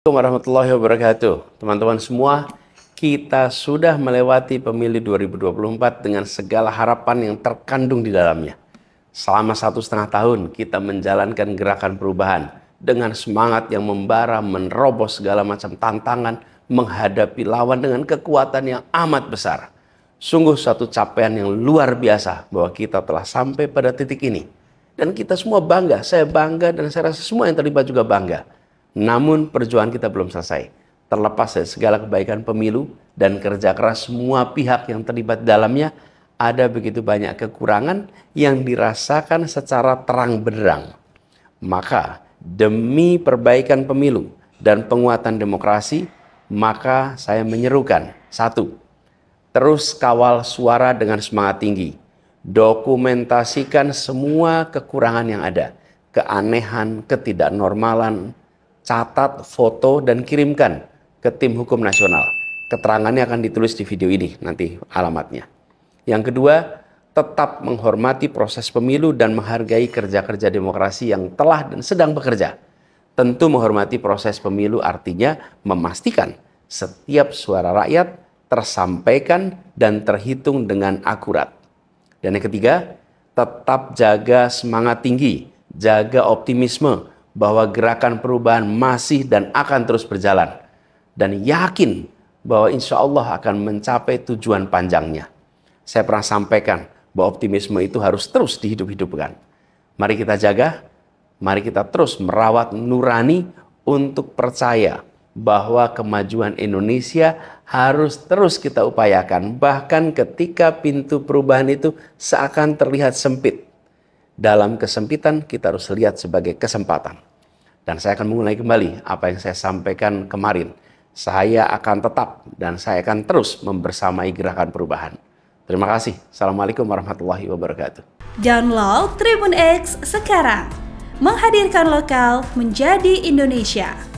Assalamualaikum warahmatullahi wabarakatuh. Teman-teman semua, kita sudah melewati pemilu 2024 dengan segala harapan yang terkandung di dalamnya. Selama satu setengah tahun, kita menjalankan gerakan perubahan dengan semangat yang membara menerobos segala macam tantangan menghadapi lawan dengan kekuatan yang amat besar. Sungguh satu capaian yang luar biasa bahwa kita telah sampai pada titik ini. Dan kita semua bangga, saya bangga dan saya rasa semua yang terlibat juga bangga namun perjuangan kita belum selesai. Terlepas dari segala kebaikan pemilu dan kerja keras semua pihak yang terlibat dalamnya, ada begitu banyak kekurangan yang dirasakan secara terang benderang. Maka demi perbaikan pemilu dan penguatan demokrasi, maka saya menyerukan satu, terus kawal suara dengan semangat tinggi. Dokumentasikan semua kekurangan yang ada, keanehan, ketidaknormalan, catat, foto, dan kirimkan ke tim hukum nasional. Keterangannya akan ditulis di video ini nanti alamatnya. Yang kedua, tetap menghormati proses pemilu dan menghargai kerja-kerja demokrasi yang telah dan sedang bekerja. Tentu menghormati proses pemilu artinya memastikan setiap suara rakyat tersampaikan dan terhitung dengan akurat. Dan yang ketiga, tetap jaga semangat tinggi, jaga optimisme, bahwa gerakan perubahan masih dan akan terus berjalan. Dan yakin bahwa insya Allah akan mencapai tujuan panjangnya. Saya pernah sampaikan bahwa optimisme itu harus terus dihidup-hidupkan. Mari kita jaga, mari kita terus merawat nurani untuk percaya bahwa kemajuan Indonesia harus terus kita upayakan. Bahkan ketika pintu perubahan itu seakan terlihat sempit dalam kesempitan kita harus lihat sebagai kesempatan. Dan saya akan mengulangi kembali apa yang saya sampaikan kemarin. Saya akan tetap dan saya akan terus membersamai gerakan perubahan. Terima kasih. Assalamualaikum warahmatullahi wabarakatuh. Download Tribun X sekarang. Menghadirkan lokal menjadi Indonesia.